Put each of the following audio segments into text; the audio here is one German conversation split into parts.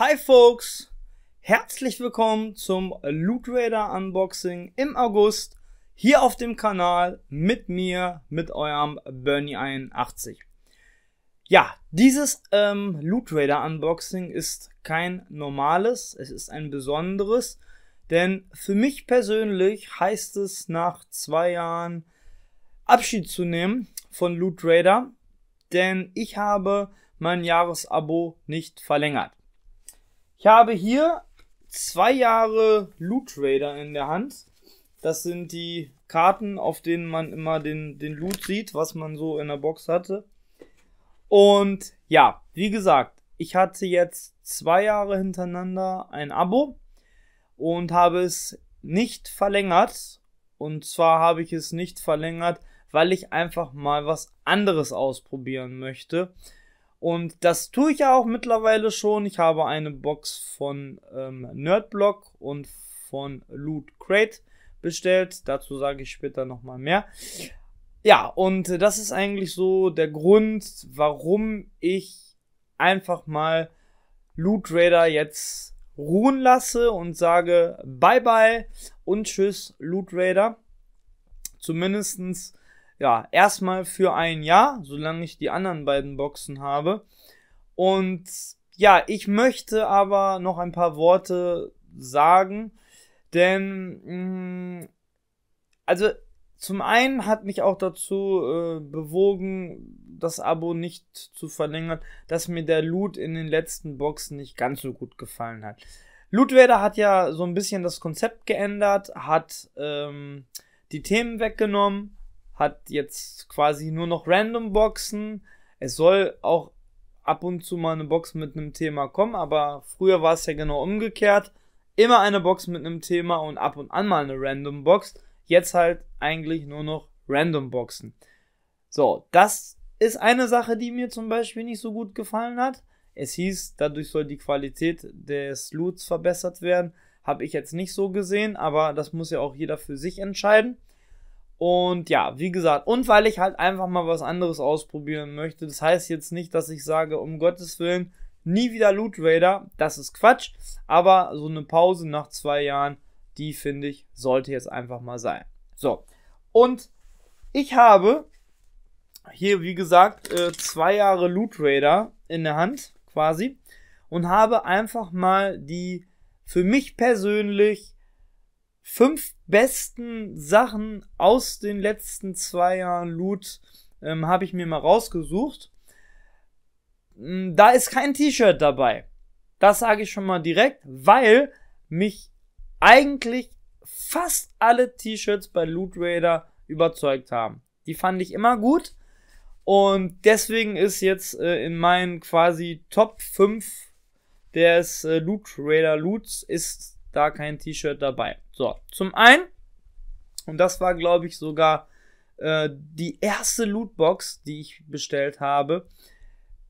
Hi Folks, herzlich willkommen zum Loot Raider Unboxing im August hier auf dem Kanal mit mir, mit eurem Bernie81. Ja, dieses ähm, Loot Raider Unboxing ist kein normales, es ist ein besonderes, denn für mich persönlich heißt es nach zwei Jahren Abschied zu nehmen von Loot Raider, denn ich habe mein Jahresabo nicht verlängert. Ich habe hier zwei Jahre Loot Trader in der Hand. Das sind die Karten, auf denen man immer den, den Loot sieht, was man so in der Box hatte. Und ja, wie gesagt, ich hatte jetzt zwei Jahre hintereinander ein Abo und habe es nicht verlängert. Und zwar habe ich es nicht verlängert, weil ich einfach mal was anderes ausprobieren möchte. Und das tue ich ja auch mittlerweile schon. Ich habe eine Box von ähm, Nerdblock und von Loot Crate bestellt. Dazu sage ich später nochmal mehr. Ja, und das ist eigentlich so der Grund, warum ich einfach mal Loot Raider jetzt ruhen lasse und sage Bye bye und Tschüss Loot Raider. Zumindestens ja, erstmal für ein Jahr, solange ich die anderen beiden Boxen habe. Und ja, ich möchte aber noch ein paar Worte sagen, denn mh, mm, also zum einen hat mich auch dazu äh, bewogen, das Abo nicht zu verlängern, dass mir der Loot in den letzten Boxen nicht ganz so gut gefallen hat. Lootwerder hat ja so ein bisschen das Konzept geändert, hat ähm, die Themen weggenommen, hat jetzt quasi nur noch Random Boxen. Es soll auch ab und zu mal eine Box mit einem Thema kommen, aber früher war es ja genau umgekehrt. Immer eine Box mit einem Thema und ab und an mal eine Random Box. Jetzt halt eigentlich nur noch Random Boxen. So, das ist eine Sache, die mir zum Beispiel nicht so gut gefallen hat. Es hieß, dadurch soll die Qualität des Loots verbessert werden. Habe ich jetzt nicht so gesehen, aber das muss ja auch jeder für sich entscheiden. Und ja, wie gesagt, und weil ich halt einfach mal was anderes ausprobieren möchte. Das heißt jetzt nicht, dass ich sage, um Gottes Willen, nie wieder Loot Raider. Das ist Quatsch. Aber so eine Pause nach zwei Jahren, die finde ich, sollte jetzt einfach mal sein. So. Und ich habe hier, wie gesagt, äh, zwei Jahre Loot Raider in der Hand quasi und habe einfach mal die für mich persönlich fünf besten Sachen aus den letzten zwei Jahren Loot ähm, habe ich mir mal rausgesucht. Mm, da ist kein T-Shirt dabei. Das sage ich schon mal direkt, weil mich eigentlich fast alle T-Shirts bei Loot Raider überzeugt haben. Die fand ich immer gut. Und deswegen ist jetzt äh, in meinen quasi Top 5 des äh, Loot Raider Loots ist da kein T-Shirt dabei. So, zum einen, und das war, glaube ich, sogar äh, die erste Lootbox, die ich bestellt habe,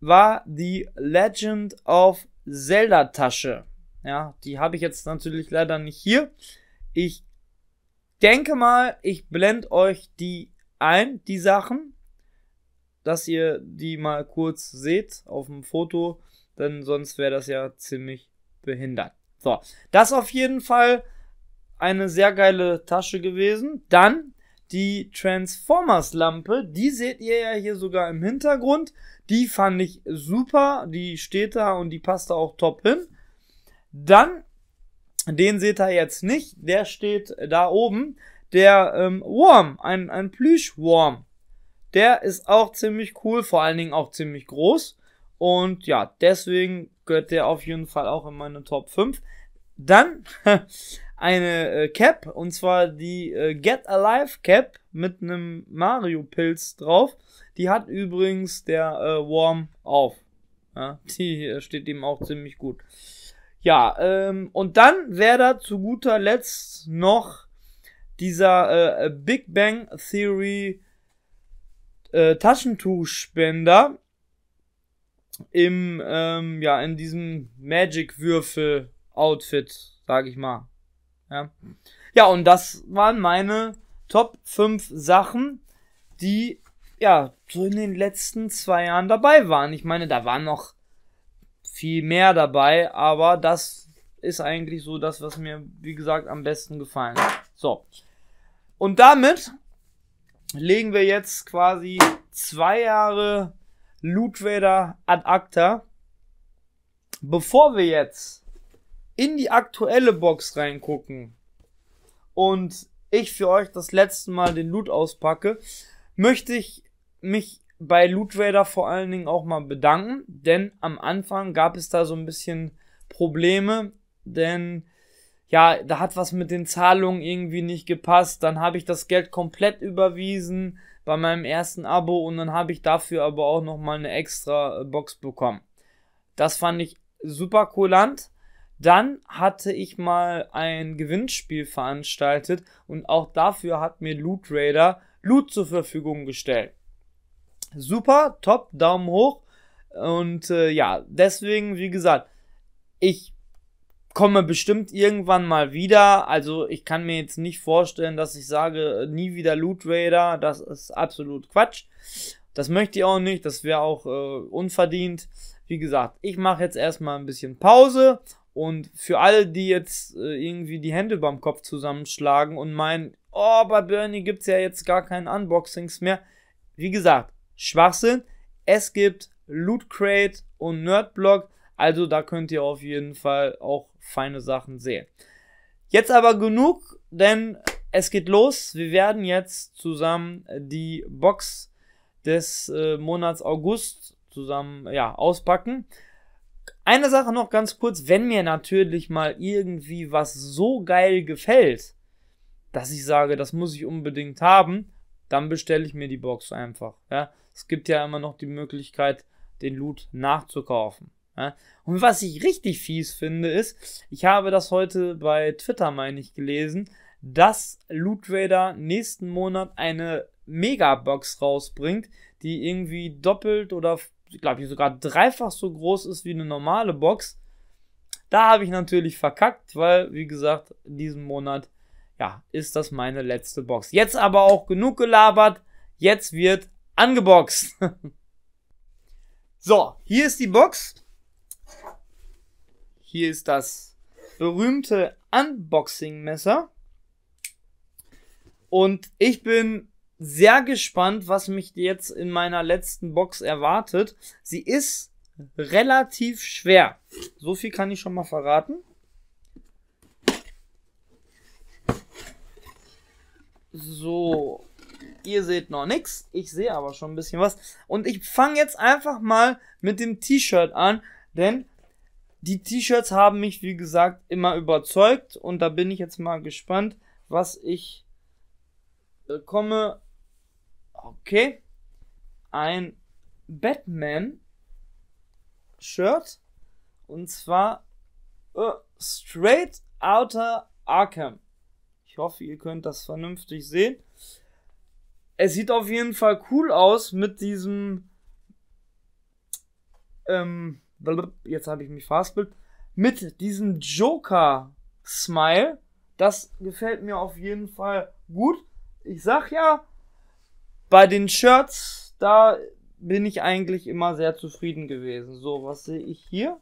war die Legend of Zelda Tasche. Ja, die habe ich jetzt natürlich leider nicht hier. Ich denke mal, ich blende euch die ein, die Sachen, dass ihr die mal kurz seht auf dem Foto, denn sonst wäre das ja ziemlich behindert. So, das auf jeden Fall eine sehr geile Tasche gewesen. Dann die Transformers Lampe, die seht ihr ja hier sogar im Hintergrund. Die fand ich super, die steht da und die passt da auch top hin. Dann, den seht ihr jetzt nicht, der steht da oben. Der ähm, Worm, ein, ein Plüschworm. Der ist auch ziemlich cool, vor allen Dingen auch ziemlich groß. Und ja, deswegen gehört der auf jeden Fall auch in meine Top 5. Dann eine äh, Cap, und zwar die äh, Get Alive Cap mit einem Mario-Pilz drauf. Die hat übrigens der äh, Worm auf. Ja, die äh, steht ihm auch ziemlich gut. Ja, ähm, und dann wäre da zu guter Letzt noch dieser äh, Big Bang Theory äh, Taschentuchspender im, ähm, ja, in diesem Magic-Würfel-Outfit, sag ich mal. Ja. ja, und das waren meine Top 5 Sachen, die, ja, so in den letzten zwei Jahren dabei waren. Ich meine, da waren noch viel mehr dabei, aber das ist eigentlich so das, was mir, wie gesagt, am besten gefallen hat. So. Und damit legen wir jetzt quasi zwei Jahre Loot Vader ad acta. Bevor wir jetzt in die aktuelle Box reingucken und ich für euch das letzte Mal den Loot auspacke, möchte ich mich bei Loot Vader vor allen Dingen auch mal bedanken, denn am Anfang gab es da so ein bisschen Probleme, denn ja, da hat was mit den Zahlungen irgendwie nicht gepasst, dann habe ich das Geld komplett überwiesen, bei meinem ersten Abo und dann habe ich dafür aber auch nochmal eine extra äh, Box bekommen. Das fand ich super kulant. Dann hatte ich mal ein Gewinnspiel veranstaltet und auch dafür hat mir Loot Raider Loot zur Verfügung gestellt. Super, top, Daumen hoch. Und äh, ja, deswegen, wie gesagt, ich komme bestimmt irgendwann mal wieder. Also ich kann mir jetzt nicht vorstellen, dass ich sage, nie wieder Loot Raider. Das ist absolut Quatsch. Das möchte ich auch nicht. Das wäre auch äh, unverdient. Wie gesagt, ich mache jetzt erstmal ein bisschen Pause. Und für alle, die jetzt äh, irgendwie die Hände beim Kopf zusammenschlagen und meinen, oh, bei Bernie gibt es ja jetzt gar keine Unboxings mehr. Wie gesagt, Schwachsinn. Es gibt Loot Crate und Nerdblock also da könnt ihr auf jeden Fall auch feine Sachen sehen. Jetzt aber genug, denn es geht los. Wir werden jetzt zusammen die Box des äh, Monats August zusammen ja, auspacken. Eine Sache noch ganz kurz, wenn mir natürlich mal irgendwie was so geil gefällt, dass ich sage, das muss ich unbedingt haben, dann bestelle ich mir die Box einfach. Ja? Es gibt ja immer noch die Möglichkeit, den Loot nachzukaufen. Ja? Und was ich richtig fies finde, ist, ich habe das heute bei Twitter, meine ich, gelesen, dass Loot Raider nächsten Monat eine Megabox rausbringt, die irgendwie doppelt oder, glaube ich, sogar dreifach so groß ist wie eine normale Box. Da habe ich natürlich verkackt, weil, wie gesagt, in diesem Monat, ja, ist das meine letzte Box. Jetzt aber auch genug gelabert. Jetzt wird angeboxt. so, hier ist die Box. Hier ist das berühmte Unboxing-Messer. Und ich bin sehr gespannt, was mich jetzt in meiner letzten Box erwartet. Sie ist relativ schwer. So viel kann ich schon mal verraten. So, ihr seht noch nichts. Ich sehe aber schon ein bisschen was. Und ich fange jetzt einfach mal mit dem T-Shirt an, denn die T-Shirts haben mich, wie gesagt, immer überzeugt und da bin ich jetzt mal gespannt, was ich bekomme. Äh, okay. Ein Batman-Shirt. Und zwar uh, Straight Outer Arkham. Ich hoffe, ihr könnt das vernünftig sehen. Es sieht auf jeden Fall cool aus mit diesem ähm, jetzt habe ich mich fastbild mit diesem Joker-Smile. Das gefällt mir auf jeden Fall gut. Ich sag ja, bei den Shirts, da bin ich eigentlich immer sehr zufrieden gewesen. So, was sehe ich hier?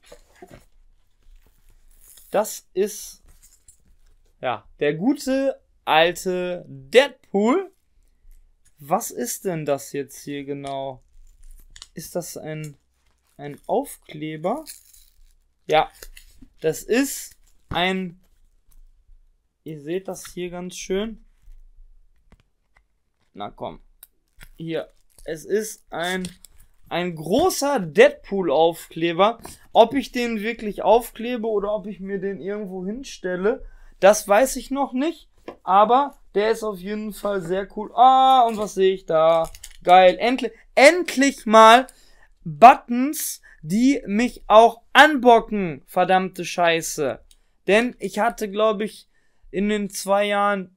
Das ist ja der gute alte Deadpool. Was ist denn das jetzt hier genau? Ist das ein ein Aufkleber. Ja, das ist ein, ihr seht das hier ganz schön. Na komm, hier, es ist ein, ein großer Deadpool-Aufkleber. Ob ich den wirklich aufklebe oder ob ich mir den irgendwo hinstelle, das weiß ich noch nicht. Aber der ist auf jeden Fall sehr cool. Ah, und was sehe ich da? Geil. Endlich, endlich mal Buttons, die mich auch anbocken, verdammte Scheiße. Denn ich hatte, glaube ich, in den zwei Jahren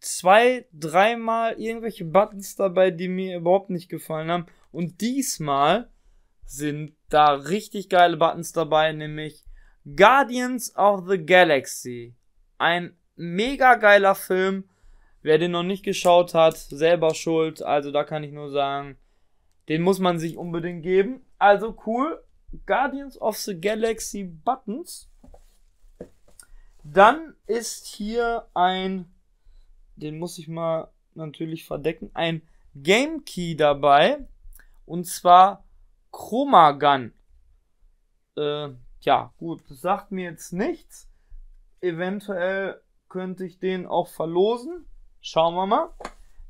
zwei, dreimal irgendwelche Buttons dabei, die mir überhaupt nicht gefallen haben. Und diesmal sind da richtig geile Buttons dabei, nämlich Guardians of the Galaxy. Ein mega geiler Film. Wer den noch nicht geschaut hat, selber schuld. Also da kann ich nur sagen, den muss man sich unbedingt geben. Also cool. Guardians of the Galaxy Buttons. Dann ist hier ein, den muss ich mal natürlich verdecken, ein Game Key dabei. Und zwar Chroma Gun. Äh, ja, gut, das sagt mir jetzt nichts. Eventuell könnte ich den auch verlosen. Schauen wir mal.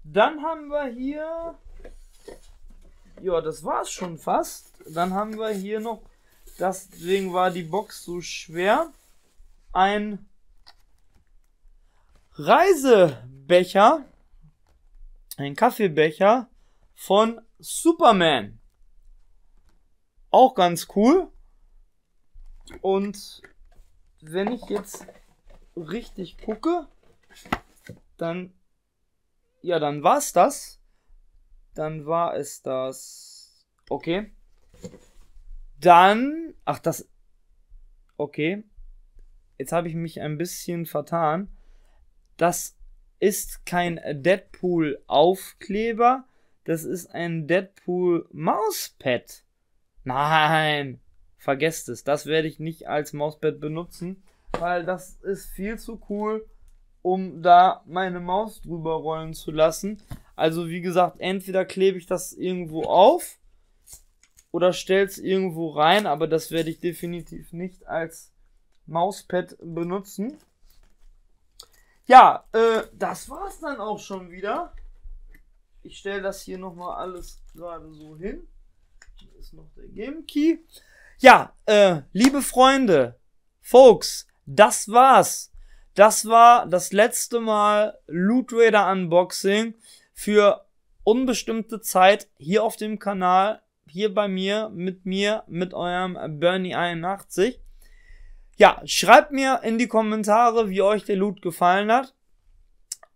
Dann haben wir hier ja, das war's schon fast. Dann haben wir hier noch, deswegen war die Box so schwer, ein Reisebecher, ein Kaffeebecher von Superman. Auch ganz cool. Und wenn ich jetzt richtig gucke, dann ja, dann war's das. Dann war es das. Okay. Dann. Ach, das. Okay. Jetzt habe ich mich ein bisschen vertan. Das ist kein Deadpool-Aufkleber. Das ist ein Deadpool-Mauspad. Nein. Vergesst es. Das werde ich nicht als Mauspad benutzen. Weil das ist viel zu cool, um da meine Maus drüber rollen zu lassen. Also wie gesagt, entweder klebe ich das irgendwo auf oder stelle es irgendwo rein, aber das werde ich definitiv nicht als Mauspad benutzen. Ja, äh, das war's dann auch schon wieder. Ich stelle das hier nochmal alles gerade so hin. Hier ist noch der Game Key. Ja, äh, liebe Freunde, Folks, das war's. Das war das letzte Mal Loot Raider Unboxing für unbestimmte Zeit hier auf dem Kanal, hier bei mir, mit mir, mit eurem Bernie81. Ja, schreibt mir in die Kommentare, wie euch der Loot gefallen hat.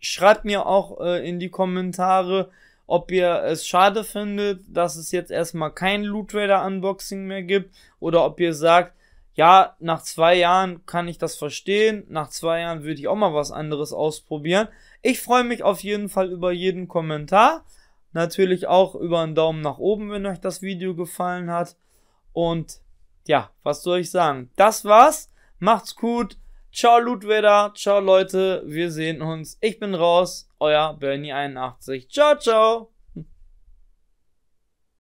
Schreibt mir auch äh, in die Kommentare, ob ihr es schade findet, dass es jetzt erstmal kein Loot Trader Unboxing mehr gibt oder ob ihr sagt, ja, nach zwei Jahren kann ich das verstehen. Nach zwei Jahren würde ich auch mal was anderes ausprobieren. Ich freue mich auf jeden Fall über jeden Kommentar. Natürlich auch über einen Daumen nach oben, wenn euch das Video gefallen hat. Und ja, was soll ich sagen? Das war's. Macht's gut. Ciao Ludweder. Ciao Leute. Wir sehen uns. Ich bin raus. Euer Bernie81. Ciao, ciao.